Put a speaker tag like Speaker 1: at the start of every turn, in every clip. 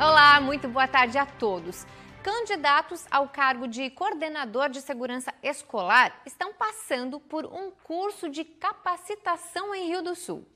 Speaker 1: Olá, muito boa tarde a todos. Candidatos ao cargo de coordenador de segurança escolar estão passando por um curso de capacitação em Rio do Sul.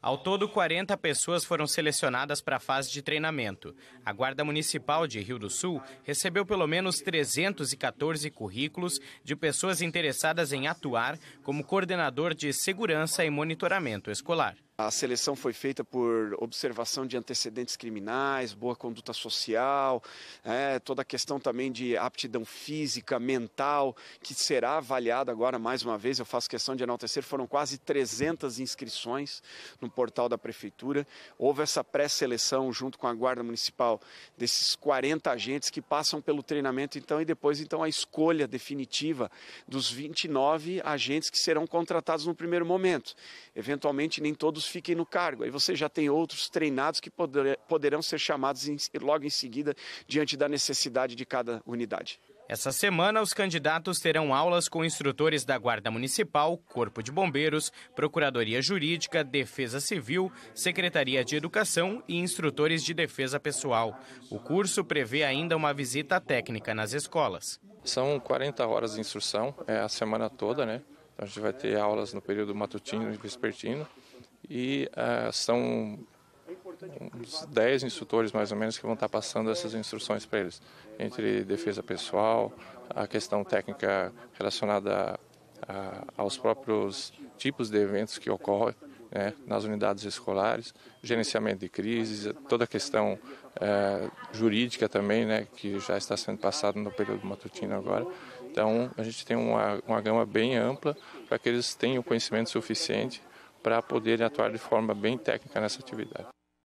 Speaker 1: Ao todo, 40 pessoas foram selecionadas para a fase de treinamento. A Guarda Municipal de Rio do Sul recebeu pelo menos 314 currículos de pessoas interessadas em atuar como coordenador de segurança e monitoramento escolar.
Speaker 2: A seleção foi feita por observação de antecedentes criminais, boa conduta social, é, toda a questão também de aptidão física, mental, que será avaliada agora mais uma vez. Eu faço questão de enaltecer: foram quase 300 inscrições no portal da Prefeitura. Houve essa pré-seleção junto com a Guarda Municipal desses 40 agentes que passam pelo treinamento, então, e depois, então, a escolha definitiva dos 29 agentes que serão contratados no primeiro momento. Eventualmente, nem todos outros fiquem no cargo. Aí você já tem outros treinados que poder, poderão ser chamados em, logo em seguida, diante da necessidade de cada unidade.
Speaker 1: Essa semana, os candidatos terão aulas com instrutores da Guarda Municipal, Corpo de Bombeiros, Procuradoria Jurídica, Defesa Civil, Secretaria de Educação e instrutores de defesa pessoal. O curso prevê ainda uma visita técnica nas
Speaker 3: escolas. São 40 horas de instrução, é a semana toda, né? Então a gente vai ter aulas no período matutino e vespertino e ah, são uns 10 instrutores mais ou menos que vão estar tá passando essas instruções para eles, entre defesa pessoal, a questão técnica relacionada a, ah, a, aos próprios tipos de eventos que ocorrem né, nas unidades escolares, gerenciamento de crises, toda a questão ah, jurídica também, né, que já está sendo passado no período matutino agora. Então, a gente tem uma, uma gama bem ampla para que eles tenham conhecimento suficiente para poderem atuar de forma bem técnica nessa atividade.